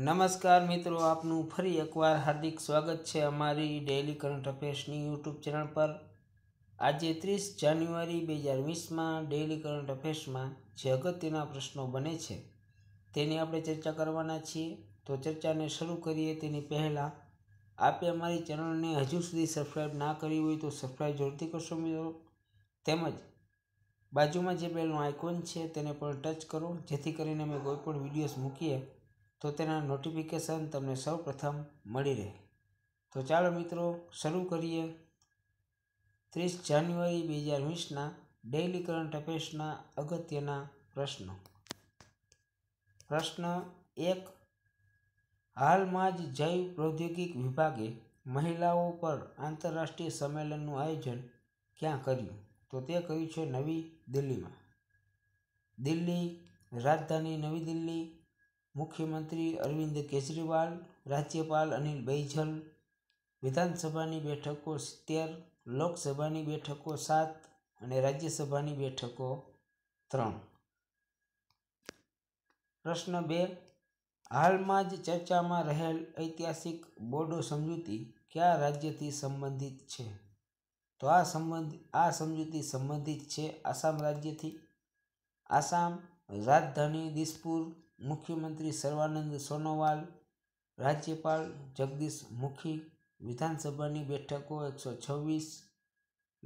નમસ્કાર મિત્રો આપનું ફરી એકવાર હાર્દિક સ્વાગત છે અમારી ડેઇલી કરંટ અફેર્સની યુટ્યુબ ચેનલ પર આજે ત્રીસ જાન્યુઆરી બે હજાર વીસમાં ડેઇલી કરંટ અફેર્સમાં જે અગત્યના પ્રશ્નો બને છે તેની આપણે ચર્ચા કરવાના છીએ તો ચર્ચાને શરૂ કરીએ તેની પહેલાં આપે અમારી ચેનલને હજુ સુધી સબસ્ક્રાઈબ ના કરી હોય તો સબસ્ક્રાઈબ જરૂરથી કરશો મિત્રો તેમજ બાજુમાં જે બેલનું આઇકોન છે તેને પણ ટચ કરો જેથી કરીને અમે કોઈપણ વિડીયોઝ મૂકીએ તો તેના નોટિફિકેશન તમને સૌ પ્રથમ મળી રહે તો ચાલો મિત્રો શરૂ કરીએ ત્રીસ જાન્યુઆરી બે હજાર વીસના ડેઇલી કરંટ અફેર્સના અગત્યના પ્રશ્નો પ્રશ્ન એક હાલમાં જ જૈવ પ્રૌદ્યોગિક વિભાગે મહિલાઓ પર આંતરરાષ્ટ્રીય સંમેલનનું આયોજન ક્યાં કર્યું તો તે કર્યું છે નવી દિલ્હીમાં દિલ્હી રાજધાની નવી દિલ્હી મુખ્યમંત્રી અરવિંદ કેજરીવાલ રાજ્યપાલ અનિલ બૈજલ વિધાનસભાની બેઠકો સિત્તેર લોકસભાની બેઠકો સાત અને રાજ્યસભાની બેઠકો ત્રણ પ્રશ્ન બે હાલમાં જ ચર્ચામાં રહેલ ઐતિહાસિક બોડો સમજૂતી કયા રાજ્યથી સંબંધિત છે તો આ સંબંધ આ સમજૂતી સંબંધિત છે આસામ રાજ્યથી આસામ રાજધાની દિસપુર મુખ્યમંત્રી સર્વાનંદ સોનોવાલ રાજ્યપાલ જગદીશ મુખી વિધાનસભાની બેઠકો એકસો છવ્વીસ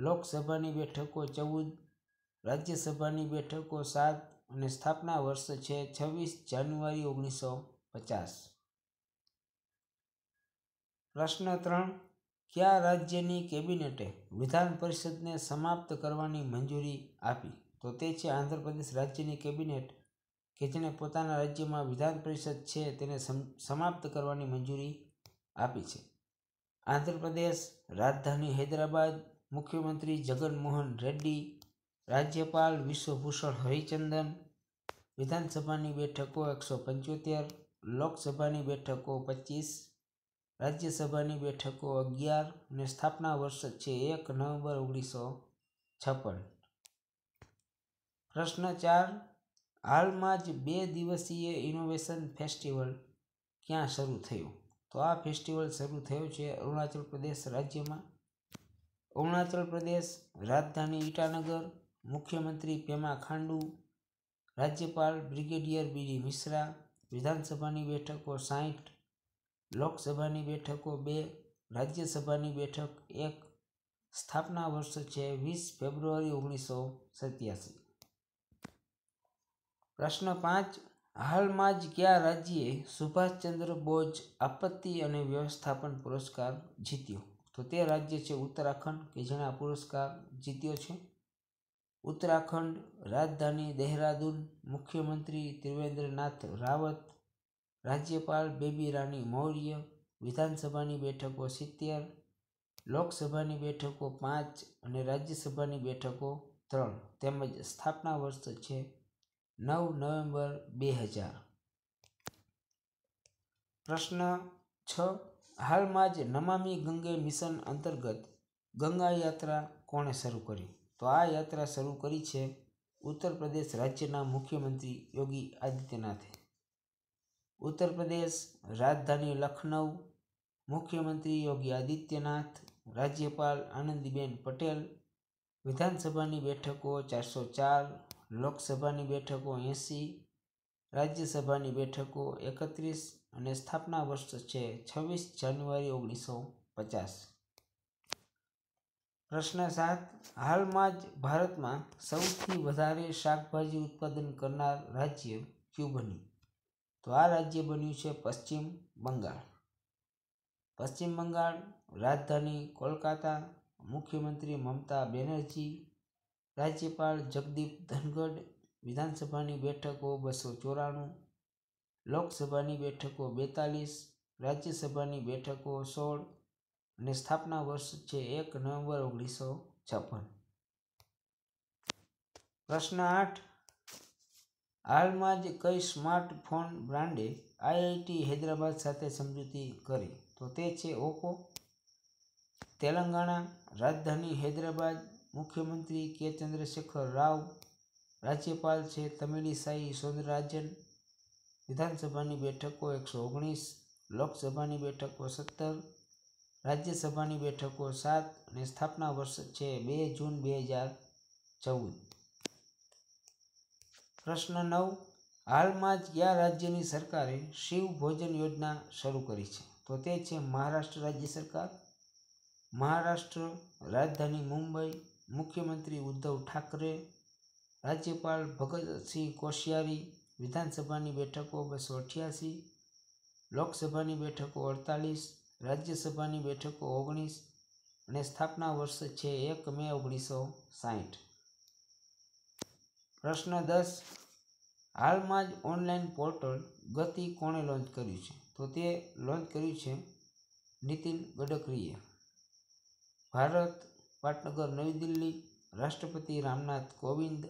લોકસભાની બેઠકો ચૌદ રાજ્યસભાની બેઠકો સાત અને સ્થાપના વર્ષ છે છવ્વીસ જાન્યુઆરી ઓગણીસો પચાસ પ્રશ્ન ત્રણ કયા રાજ્યની કેબિનેટે વિધાન પરિષદને સમાપ્ત કરવાની મંજૂરી આપી તો તે છે આંધ્રપ્રદેશ રાજ્યની કેબિનેટ કે જેને પોતાના રાજ્યમાં વિધાન પરિષદ છે તેને સમાપ્ત કરવાની મંજૂરી આપી છે આંધ્રપ્રદેશ રાજધાની હૈદરાબાદ મુખ્યમંત્રી જગનમોહન રેડ્ડી રાજ્યપાલ વિશ્વભૂષણ હરિચંદન વિધાનસભાની બેઠકો એકસો પંચોતેર લોકસભાની બેઠકો પચીસ રાજ્યસભાની બેઠકો અગિયાર અને સ્થાપના વર્ષ છે એક નવેમ્બર ઓગણીસો છપ્પન પ્રશ્ન ચાર હાલમાં જ બે દિવસીય ઇનોવેશન ફેસ્ટિવલ ક્યાં શરૂ થયો તો આ ફેસ્ટિવલ શરૂ થયો છે અરુણાચલ પ્રદેશ રાજ્યમાં અરુણાચલ પ્રદેશ રાજધાની ઈટાનગર મુખ્યમંત્રી પેમા ખાંડુ રાજ્યપાલ બ્રિગેડિયર બીડી મિશ્રા વિધાનસભાની બેઠકો સાહીઠ લોકસભાની બેઠકો બે રાજ્યસભાની બેઠક એક સ્થાપના વર્ષ છે વીસ ફેબ્રુઆરી ઓગણીસો સત્યાસી પ્રશ્ન પાંચ હાલમાં જ કયા રાજ્યે સુભાષચંદ્ર બોઝ આપત્તિ અને વ્યવસ્થાપન પુરસ્કાર જીત્યો તો તે રાજ્ય છે ઉત્તરાખંડ કે જેણે આ પુરસ્કાર જીત્યો છે ઉત્તરાખંડ રાજધાની દહેરાદૂન મુખ્યમંત્રી ત્રિવેન્દ્રનાથ રાવત રાજ્યપાલ બેબી રાણી મૌર્ય વિધાનસભાની બેઠકો સિત્તેર લોકસભાની બેઠકો પાંચ અને રાજ્યસભાની બેઠકો ત્રણ તેમજ સ્થાપના વર્ષ છે નવ નવેમ્બર બે હજાર પ્રશ્ન છ હાલમાં જ નમામી ગંગે મિશન અંતર્ગત ગંગા યાત્રા કોણે શરૂ કરી તો આ યાત્રા શરૂ કરી છે ઉત્તર પ્રદેશ રાજ્યના મુખ્યમંત્રી યોગી આદિત્યનાથે ઉત્તર પ્રદેશ રાજધાની લખનઉ મુખ્યમંત્રી યોગી આદિત્યનાથ રાજ્યપાલ આનંદીબેન પટેલ વિધાનસભાની બેઠકો ચારસો ચાર લોકસભાની બેઠકો એંસી રાજ્યસભાની બેઠકો એકત્રીસ અને સ્થાપના વર્ષ છે છવ્વીસ જાન્યુઆરી ઓગણીસો પચાસ પ્રશ્ન સાત હાલમાં જ ભારતમાં સૌથી વધારે શાકભાજી ઉત્પાદન કરનાર રાજ્ય ક્યુ બન્યું તો આ રાજ્ય બન્યું છે પશ્ચિમ બંગાળ પશ્ચિમ બંગાળ રાજધાની કોલકાતા મુખ્યમંત્રી મમતા બેનર્જી રાજ્યપાલ જગદીપ ધનગઢ વિધાનસભાની બેઠકો બસો ચોરાણું લોકસભાની બેઠકો બેતાલીસ રાજ્યસભાની બેઠકો સોળ અને સ્થાપના વર્ષ છે એક નવેમ્બર ઓગણીસો છપ્પન પ્રશ્ન આઠ હાલમાં જ કઈ સ્માર્ટફોન બ્રાન્ડે આઈઆઈટી હૈદરાબાદ સાથે સમજૂતી કરી તો તે છે ઓપો તેલંગાણા રાજધાની હૈદરાબાદ મુખ્યમંત્રી કે ચંદ્રશેખર રાવ રાજ્યપાલ છે તમિલિસાઈ સૌંદરરાજન વિધાનસભાની બેઠકો એકસો ઓગણીસ લોકસભાની બેઠકો સત્તર રાજ્યસભાની બેઠકો સાત અને સ્થાપના વર્ષ છે બે જૂન બે હજાર ચૌદ પ્રશ્ન નવ હાલમાં જ કયા રાજ્યની સરકારે શિવ ભોજન યોજના શરૂ કરી છે તો તે છે મહારાષ્ટ્ર રાજ્ય સરકાર મહારાષ્ટ્ર રાજધાની મુંબઈ મુખ્યમંત્રી ઉદ્ધવ ઠાકરે રાજ્યપાલ ભગતસિંહ કોશિયારી વિધાનસભાની બેઠકો બસો અઠ્યાસી લોકસભાની બેઠકો અડતાલીસ રાજ્યસભાની બેઠકો ઓગણીસ અને સ્થાપના વર્ષ છે એક મે ઓગણીસો સાહીઠ પ્રશ્ન દસ હાલમાં જ ઓનલાઈન પોર્ટલ ગતિ કોણે લોન્ચ કર્યું છે તો તે લોન્ચ કર્યું છે નીતિન ગડકરીએ ભારત પાટનગર નવી દિલ્હી રાષ્ટ્રપતિ રામનાથ કોવિંદ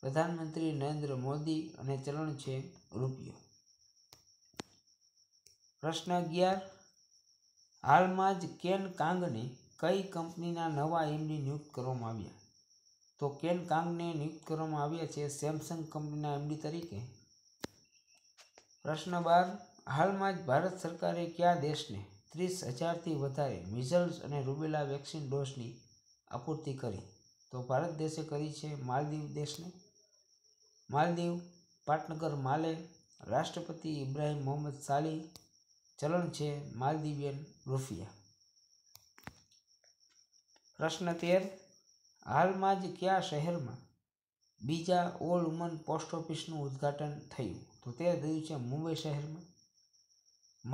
પ્રધાનમંત્રી નરેન્દ્ર મોદી અને ચલણ છે રૂપિયો પ્રશ્ન અગિયાર હાલમાં જ કેન કાંગને કઈ કંપનીના નવા એમડી નિયુક્ત કરવામાં આવ્યા તો કેન કાંગને નિયુક્ત કરવામાં આવ્યા છે સેમસંગ કંપનીના એમડી તરીકે પ્રશ્ન બાર હાલમાં જ ભારત સરકારે કયા દેશને ત્રીસ હજારથી વધારે મિઝલ્સ અને રૂબેલા વેક્સિન ડોઝની આપૂર્તિ કરી તો ભારત દેશે કરી છે માલદીવ દેશને માલદીવ પાટનગર માલે રાષ્ટ્રપતિ ઇબ્રાહિમ મોહમ્મદ સાલી ચલણ છે માલદીવિયન રૂફિયા પ્રશ્ન તેર હાલમાં જ કયા શહેરમાં બીજા ઓલ વુમન પોસ્ટ ઓફિસનું ઉદ્ઘાટન થયું તો તે થયું છે મુંબઈ શહેરમાં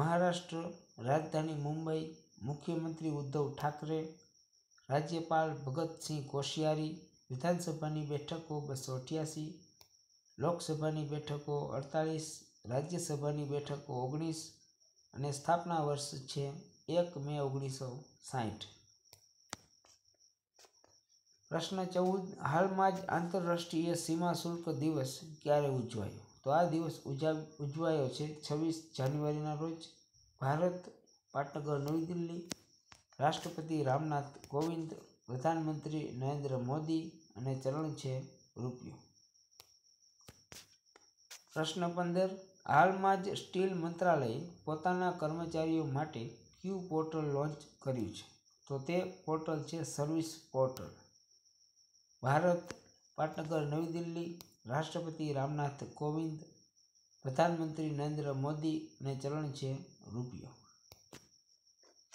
મહારાષ્ટ્ર રાજધાની મુંબઈ મુખ્યમંત્રી ઉદ્ધવ ઠાકરે રાજ્યપાલ ભગતસિંહ કોશિયારી વિધાનસભાની બેઠકો બસો અઠ્યાસી લોકસભાની બેઠકો અડતાલીસ રાજ્યસભાની બેઠકો ઓગણીસ અને સ્થાપના વર્ષ છે એક મે ઓગણીસો સાહીઠ પ્રશ્ન ચૌદ હાલમાં જ આંતરરાષ્ટ્રીય સીમા શુલ્ક દિવસ ક્યારે ઉજવાયો તો આ દિવસ ઉજવાયો છે છવ્વીસ જાન્યુઆરીના રોજ ભારત પાટનગર નવી દિલ્હી રાષ્ટ્રપતિ રામનાથ કોવિંદ પ્રધાનમંત્રી નરેન્દ્ર મોદી અને ચલણ છે રૂપિયો પ્રશ્ન પંદર હાલમાં જ સ્ટીલ મંત્રાલયે પોતાના કર્મચારીઓ માટે ક્યુ પોર્ટલ લોન્ચ કર્યું છે તો તે પોર્ટલ છે સર્વિસ પોર્ટલ ભારત પાટનગર નવી દિલ્હી રાષ્ટ્રપતિ રામનાથ કોવિંદ પ્રધાનમંત્રી નરેન્દ્ર મોદીને ચલણ છે રૂપિયો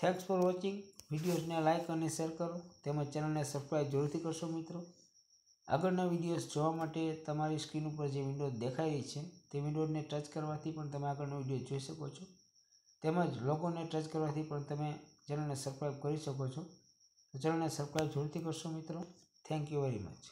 થેન્ક્સ ફોર વોચિંગ વિડીયોઝને લાઇક અને શેર કરો તેમજ ચેનલને સબસ્ક્રાઈબ જરૂરથી કરશો મિત્રો આગળના વિડીયોઝ જોવા માટે તમારી સ્ક્રીન ઉપર જે વિન્ડો દેખાઈ રહી છે તે વિન્ડોને ટચ કરવાથી પણ તમે આગળનો વિડીયો જોઈ શકો છો તેમજ લોકોને ટચ કરવાથી પણ તમે ચેનલને સબસ્ક્રાઈબ કરી શકો છો તો ચેનલને સબસ્ક્રાઈબ જરૂરથી કરશો મિત્રો થેન્ક યુ વેરી મચ